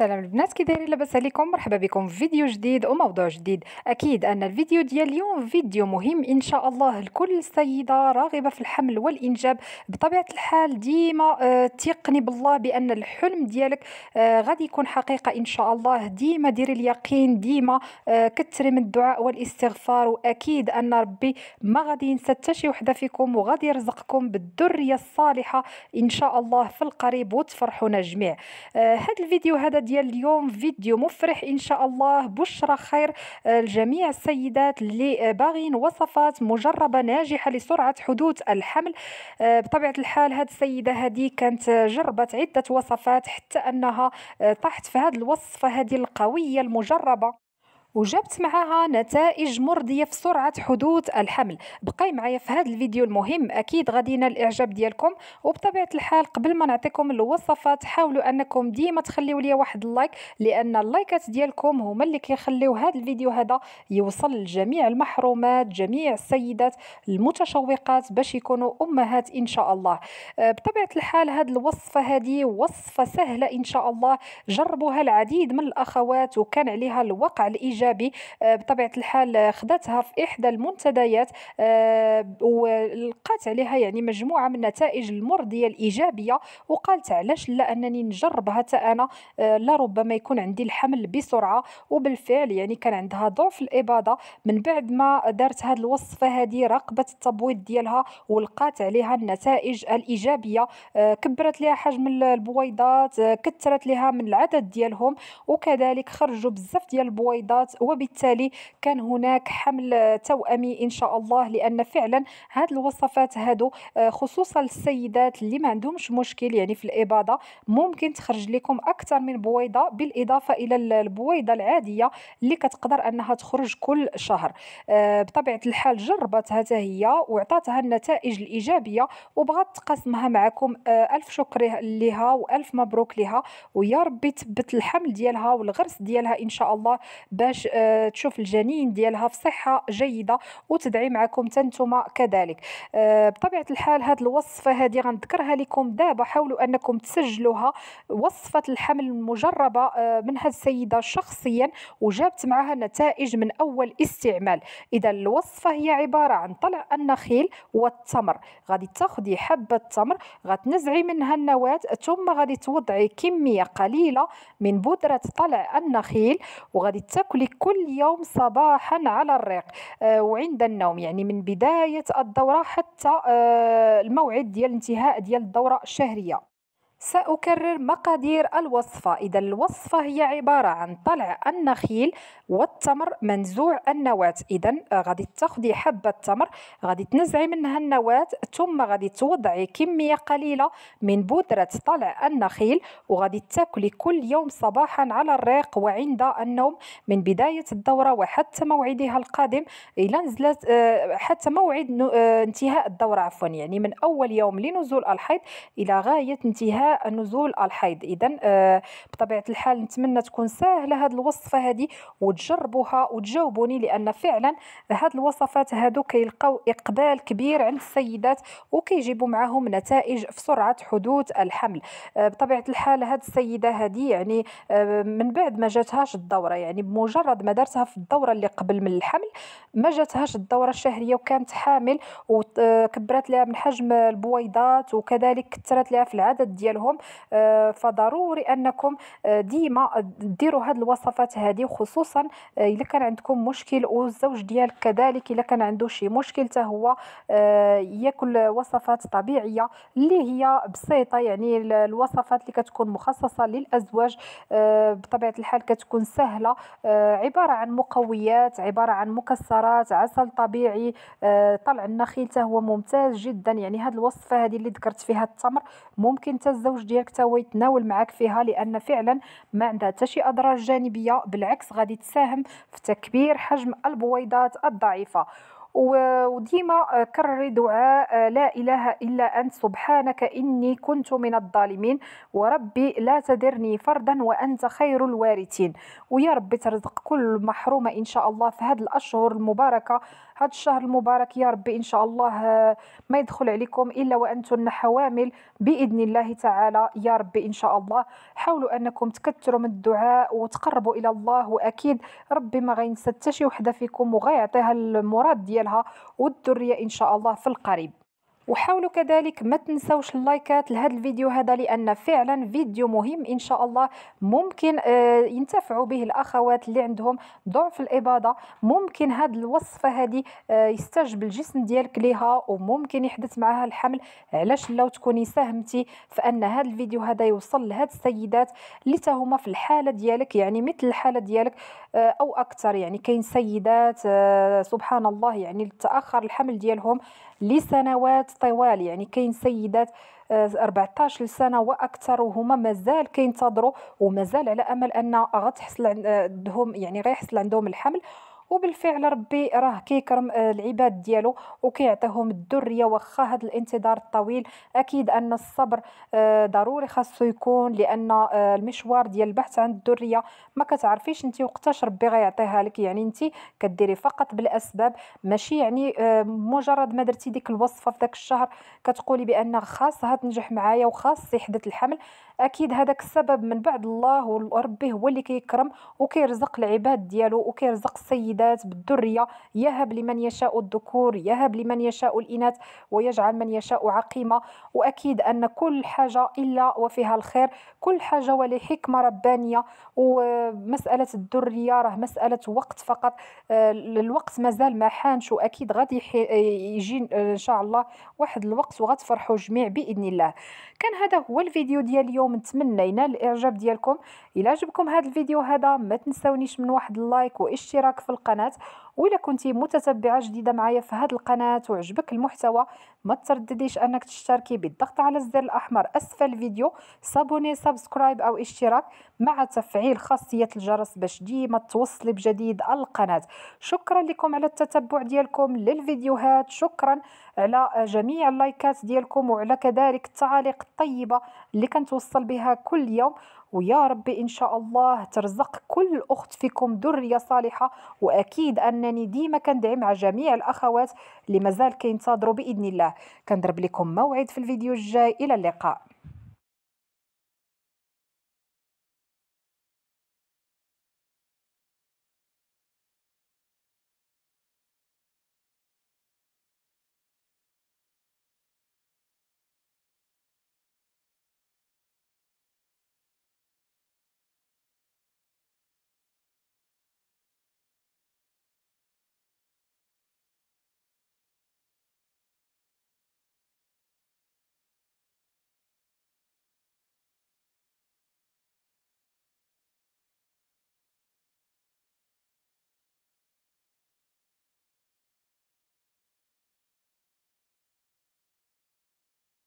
السلام البنات كي دايرين لاباس عليكم مرحبا بكم في فيديو جديد وموضوع جديد اكيد ان الفيديو ديال اليوم فيديو مهم ان شاء الله لكل سيده راغبه في الحمل والانجاب بطبيعه الحال ديما آه تيقني بالله بان الحلم ديالك آه غادي يكون حقيقه ان شاء الله ديما ديري اليقين ديما آه كثري من الدعاء والاستغفار واكيد ان ربي ما غادي ينسى حتى شي وحده فيكم وغادي يرزقكم بالذريه الصالحه ان شاء الله في القريب وتفرحونا جميع هذا آه، الفيديو هذا ديال اليوم فيديو مفرح ان شاء الله بشرى خير آه، لجميع السيدات اللي آه، باغين وصفات مجربه ناجحه لسرعه حدوث الحمل آه، بطبيعه الحال هاد السيده هذه كانت جربت عده وصفات حتى انها طاحت في هذه الوصفه هذه القويه المجربه وجابت معها نتائج مرضيه في سرعه حدوث الحمل بقاي معايا في هذا الفيديو المهم اكيد غادي الاعجاب ديالكم وبطبيعه الحال قبل ما نعطيكم الوصفات حاولوا انكم ديما تخليوا لي واحد اللايك لان اللايكات ديالكم هما اللي كيخليو هذا الفيديو هذا يوصل لجميع المحرومات جميع السيدات المتشوقات باش يكونوا امهات ان شاء الله أه، بطبيعه الحال هذه الوصفه هذه وصفه سهله ان شاء الله جربوها العديد من الاخوات وكان عليها الوقع الايجابي ايجابي آه، بطبيعه الحال خدتها في احدى المنتديات آه، ولقات عليها يعني مجموعه من النتائج المرضيه الايجابيه وقالت علاش لا انني نجربها حتى انا آه، لربما يكون عندي الحمل بسرعه وبالفعل يعني كان عندها ضعف الاباضه من بعد ما دارت هذه الوصفه هذه راقبت التبويض ديالها ولقات عليها النتائج الايجابيه كبرت لها حجم البويضات كثرت لها من العدد ديالهم وكذلك خرجوا بزاف ديال البويضات الاصابات وبالتالي كان هناك حمل توأمي إن شاء الله لأن فعلا هذه الوصفات هادو آه، خصوصا السيدات اللي ما عندهمش مشكل يعني في الإباضة ممكن تخرج لكم أكثر من بويضة بالإضافة إلى البويضة العادية اللي كتقدر أنها تخرج كل شهر آه، بطبيعة الحال جربتها هي وعطاتها النتائج الإيجابية وبغات تقاسمها معكم آه، ألف شكر لها وألف مبروك لها ويا ربي تثبت الحمل ديالها والغرس ديالها إن شاء الله باش آه، تشوف الجنين ديالها في صحه جيده وتدعي معكم انتم كذلك آه، بطبيعه الحال هذه الوصفه هذه غنذكرها لكم دابا حاولوا انكم تسجلوها وصفه الحمل المجربه آه، من هذه السيده شخصيا وجابت معها نتائج من اول استعمال اذا الوصفه هي عباره عن طلع النخيل والتمر غادي تاخدي حبه تمر غتنزعي منها النواه ثم غادي توضعي كميه قليله من بودره طلع النخيل وغادي تاكلي كل يوم صباحا على الريق آه، وعند النوم يعني من بداية الدورة حتى آه، الموعد ديال انتهاء ديال الدورة الشهرية سأكرر مقادير الوصفة إذا الوصفة هي عبارة عن طلع النخيل والتمر منزوع النواة إذا غادي تاخدي حبة تمر غادي تنزعي منها النواة ثم غادي توضعي كمية قليلة من بودرة طلع النخيل وغادي تاكلي كل يوم صباحا على الريق وعند النوم من بداية الدورة وحتى موعدها القادم إلى نزلت آه، حتى موعد آه، انتهاء الدورة عفوا يعني من أول يوم لنزول الحيض إلى غاية انتهاء نزول الحيض اذا آه، بطبيعه الحال نتمنى تكون ساهله هذه الوصفه هذه وتجربوها وتجاوبوني لان فعلا هذه الوصفات هادو كيلقاو اقبال كبير عند السيدات وكيجيبوا معاهم نتائج في سرعه حدوث الحمل آه، بطبيعه الحال هذه السيده هذه يعني آه، من بعد ما جاتهاش الدوره يعني بمجرد ما دارتها في الدوره اللي قبل من الحمل ما جاتهاش الدوره الشهريه وكانت حامل وكبرت لها من حجم البويضات وكذلك كثرت لها في العدد ديالهم ديالهم آه، فضروري انكم آه، ديما ديروا هاد الوصفات هذه خصوصا آه، الا كان عندكم مشكل والزوج ديالك كذلك الا كان عنده شي مشكل حتى هو ياكل وصفات طبيعيه اللي هي بسيطه يعني الوصفات اللي كتكون مخصصه للازواج بطبيعه الحال كتكون سهله عباره عن مقويات عباره عن مكسرات عسل طبيعي طلع النخيل حتى هو ممتاز جدا يعني هاد الوصفه هذه اللي ذكرت فيها التمر ممكن حتى الزوج ديالك تا هو يتناول معاك فيها لان فعلا ما عندها حتى شي اضرار جانبيه بالعكس غادي تساهم في تكبير حجم البويضات الضعيفه وديما كرري دعاء آه، لا إله إلا أنت سبحانك إني كنت من الظالمين وربي لا تذرني فردا وأنت خير الوارثين ويا ربي ترزق كل محرومة إن شاء الله في هذه الأشهر المباركة هذا الشهر المبارك يا ربي إن شاء الله آه، ما يدخل عليكم إلا وأنتم حوامل بإذن الله تعالى يا ربي إن شاء الله حاولوا أنكم تكثروا من الدعاء وتقربوا إلى الله وأكيد ربي ما غينسى حتى شي وحدة فيكم وغيعطيها المراد ديالها والذرية إن شاء الله في القريب وحاولوا كذلك ما تنسوش اللايكات لهذا الفيديو هذا لان فعلا فيديو مهم ان شاء الله ممكن آه، ينتفعوا به الاخوات اللي عندهم ضعف الاباضه ممكن هذه الوصفه هذه آه، يستجب الجسم ديالك ليها وممكن يحدث معها الحمل علاش لو تكوني ساهمتي فان هذا الفيديو هذا يوصل لهاد السيدات اللي تاهما في الحاله ديالك يعني مثل الحاله ديالك آه، او اكثر يعني كاين سيدات سبحان الله يعني تاخر الحمل ديالهم لسنوات طوال يعني كاين سيدات 14 آه، سنه واكثر وهما مازال كينتظروا ومازال على امل ان غتحصل آه، عندهم يعني غيحصل عندهم الحمل وبالفعل ربي راه كيكرم آه، العباد ديالو وكيعطيهم الذريه واخا هذا الانتظار الطويل اكيد ان الصبر آه، ضروري خاصو يكون لان آه، المشوار ديال البحث عن الذريه ما كتعرفيش انت وقتاش ربي غيعطيها لك يعني انت كديري فقط بالاسباب ماشي يعني مجرد ما درتي ديك الوصفه في ذاك الشهر كتقولي بان خاصها تنجح معايا وخاص يحدث الحمل اكيد هذاك السبب من بعد الله وربي هو اللي كيكرم وكيرزق العباد ديالو وكيرزق السيد بالوليدات بالذرية يهب لمن يشاء الذكور يهب لمن يشاء الإناث ويجعل من يشاء عقيمة وأكيد أن كل حاجة إلا وفيها الخير كل حاجة ولحكمة ربانية ومسألة الذرية راه مسألة وقت فقط آه، الوقت مازال ما حانش وأكيد غادي آه، يجي آه، إن شاء الله واحد الوقت وغتفرحوا جميع بإذن الله كان هذا هو الفيديو ديال اليوم نتمنى ينال الإعجاب ديالكم إلا عجبكم هذا الفيديو هذا ما تنسونيش من واحد اللايك واشتراك في القناة القناة وإلا كنتي متتبعة جديدة معايا في هذه القناة وعجبك المحتوى ما تردديش أنك تشتركي بالضغط على الزر الأحمر أسفل الفيديو سابوني سبسكرايب أو اشتراك مع تفعيل خاصية الجرس باش ديما توصلي بجديد القناة شكرا لكم على التتبع ديالكم للفيديوهات شكرا على جميع اللايكات ديالكم وعلى كذلك التعاليق الطيبة اللي كنتوصل بها كل يوم ويا ربي إن شاء الله ترزق كل أخت فيكم ذرية صالحة وأكيد أنني ديما كندعي مع جميع الأخوات اللي مازال كينتظروا بإذن الله كنضرب لكم موعد في الفيديو الجاي إلى اللقاء